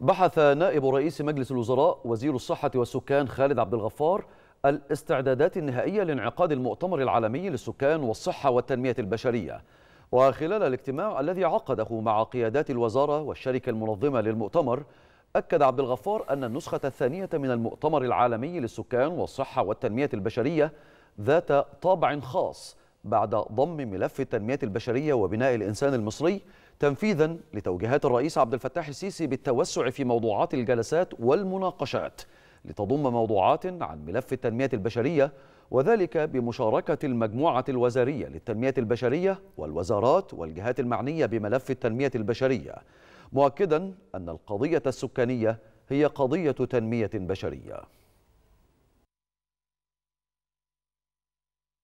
بحث نائب رئيس مجلس الوزراء وزير الصحة والسكان خالد عبد الغفار الاستعدادات النهائية لانعقاد المؤتمر العالمي للسكان والصحة والتنمية البشرية وخلال الاجتماع الذي عقده مع قيادات الوزارة والشركة المنظمة للمؤتمر أكد عبد الغفار أن النسخة الثانية من المؤتمر العالمي للسكان والصحة والتنمية البشرية ذات طابع خاص بعد ضم ملف التنمية البشرية وبناء الإنسان المصري تنفيذا لتوجيهات الرئيس عبد الفتاح السيسي بالتوسع في موضوعات الجلسات والمناقشات لتضم موضوعات عن ملف التنمية البشرية وذلك بمشاركة المجموعة الوزارية للتنمية البشرية والوزارات والجهات المعنية بملف التنمية البشرية مؤكدا أن القضية السكانية هي قضية تنمية بشرية